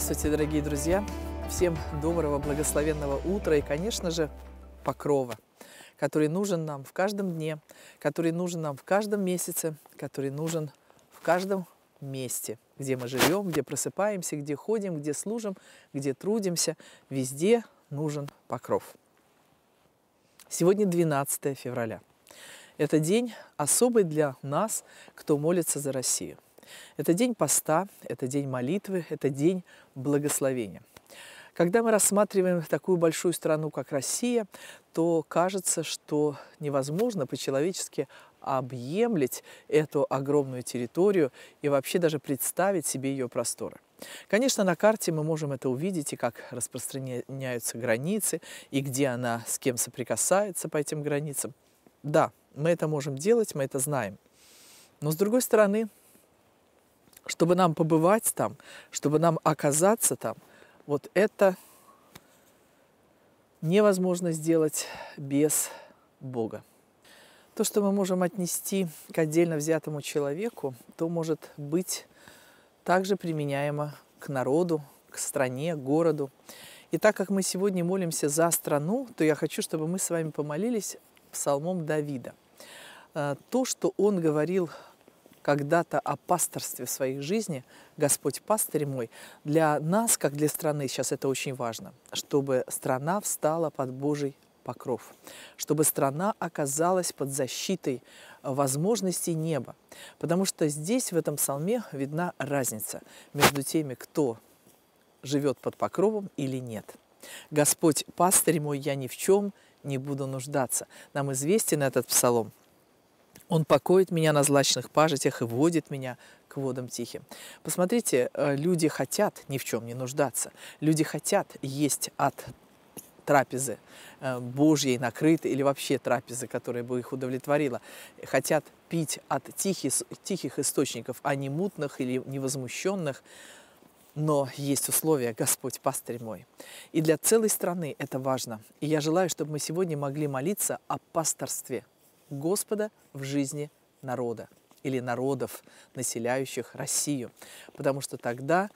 Здравствуйте, дорогие друзья! Всем доброго, благословенного утра и, конечно же, покрова, который нужен нам в каждом дне, который нужен нам в каждом месяце, который нужен в каждом месте, где мы живем, где просыпаемся, где ходим, где служим, где трудимся. Везде нужен покров. Сегодня 12 февраля. Это день особый для нас, кто молится за Россию. Это день поста, это день молитвы, это день благословения. Когда мы рассматриваем такую большую страну, как Россия, то кажется, что невозможно по-человечески объемлить эту огромную территорию и вообще даже представить себе ее просторы. Конечно, на карте мы можем это увидеть и как распространяются границы, и где она с кем соприкасается по этим границам. Да, мы это можем делать, мы это знаем. Но с другой стороны, чтобы нам побывать там, чтобы нам оказаться там, вот это невозможно сделать без Бога. То, что мы можем отнести к отдельно взятому человеку, то может быть также применяемо к народу, к стране, городу. И так как мы сегодня молимся за страну, то я хочу, чтобы мы с вами помолились псалмом Давида. Э, то, что он говорил когда-то о пасторстве в своей жизни, Господь пастырь мой, для нас, как для страны, сейчас это очень важно, чтобы страна встала под Божий покров, чтобы страна оказалась под защитой возможностей неба. Потому что здесь, в этом псалме, видна разница между теми, кто живет под покровом или нет. Господь, пастырь мой, я ни в чем не буду нуждаться. Нам известен этот псалом. Он покоит меня на злачных пажитях и водит меня к водам тихим. Посмотрите, э, люди хотят ни в чем не нуждаться. Люди хотят есть от трапезы э, Божьей накрытой или вообще трапезы, которая бы их удовлетворила. Хотят пить от тихих, тихих источников, а не мутных или невозмущенных. Но есть условия, Господь, пастырь мой. И для целой страны это важно. И я желаю, чтобы мы сегодня могли молиться о пасторстве – Господа в жизни народа или народов, населяющих Россию. Потому что тогда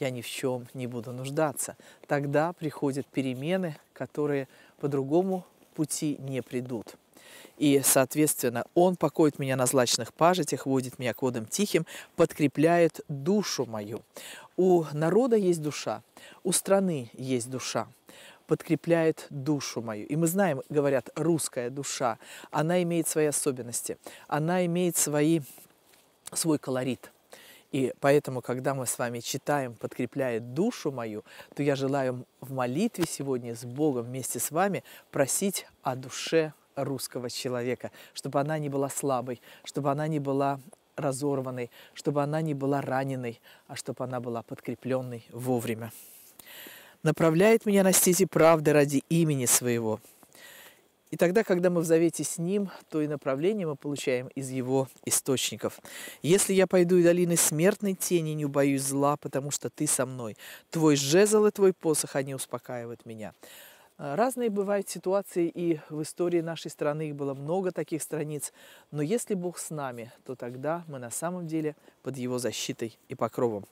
я ни в чем не буду нуждаться. Тогда приходят перемены, которые по другому пути не придут. И, соответственно, Он покоит меня на злачных пажитях, водит меня к водам тихим, подкрепляет душу мою. У народа есть душа, у страны есть душа подкрепляет душу мою. И мы знаем, говорят, русская душа, она имеет свои особенности, она имеет свои, свой колорит. И поэтому, когда мы с вами читаем «Подкрепляет душу мою», то я желаю в молитве сегодня с Богом вместе с вами просить о душе русского человека, чтобы она не была слабой, чтобы она не была разорванной, чтобы она не была раненой, а чтобы она была подкрепленной вовремя направляет меня на стези правды ради имени своего. И тогда, когда мы в завете с Ним, то и направление мы получаем из Его источников. «Если я пойду и долины смертной тени, не убоюсь зла, потому что Ты со мной. Твой жезл и Твой посох, они успокаивают меня». А, разные бывают ситуации, и в истории нашей страны их было много таких страниц. Но если Бог с нами, то тогда мы на самом деле под Его защитой и покровом.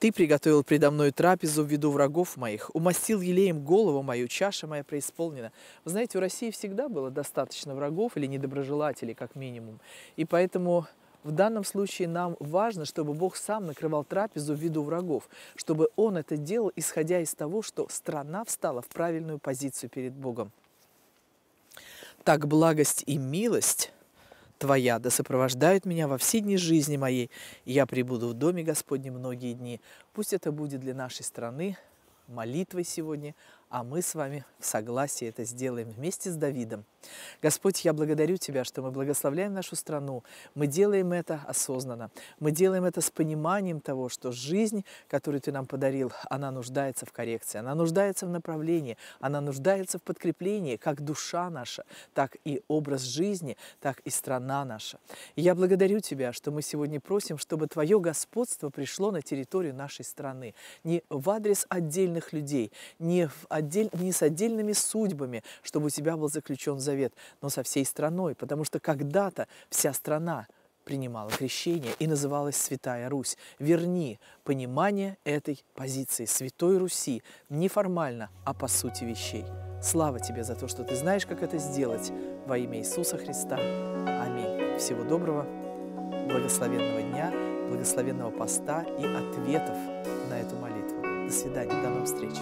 Ты приготовил предо мной трапезу в виду врагов моих, умастил елеем голову мою, чаша моя преисполнена. Вы знаете, у России всегда было достаточно врагов или недоброжелателей, как минимум. И поэтому в данном случае нам важно, чтобы Бог сам накрывал трапезу в виду врагов, чтобы Он это делал, исходя из того, что страна встала в правильную позицию перед Богом. Так благость и милость Твоя, да сопровождают меня во все дни жизни моей, и я прибуду в доме Господне многие дни. Пусть это будет для нашей страны молитвой сегодня, а мы с вами в согласии это сделаем вместе с Давидом. Господь, я благодарю Тебя, что мы благословляем нашу страну. Мы делаем это осознанно. Мы делаем это с пониманием того, что жизнь, которую Ты нам подарил, она нуждается в коррекции, она нуждается в направлении, она нуждается в подкреплении, как душа наша, так и образ жизни, так и страна наша. я благодарю Тебя, что мы сегодня просим, чтобы Твое господство пришло на территорию нашей страны. Не в адрес отдельных людей, не в отдель, не с отдельными судьбами, чтобы у тебя был заключен завет, но со всей страной, потому что когда-то вся страна принимала крещение и называлась Святая Русь. Верни понимание этой позиции Святой Руси не формально, а по сути вещей. Слава тебе за то, что ты знаешь, как это сделать во имя Иисуса Христа. Аминь. Всего доброго, благословенного дня, благословенного поста и ответов на эту молитву. До свидания, до новых встреч.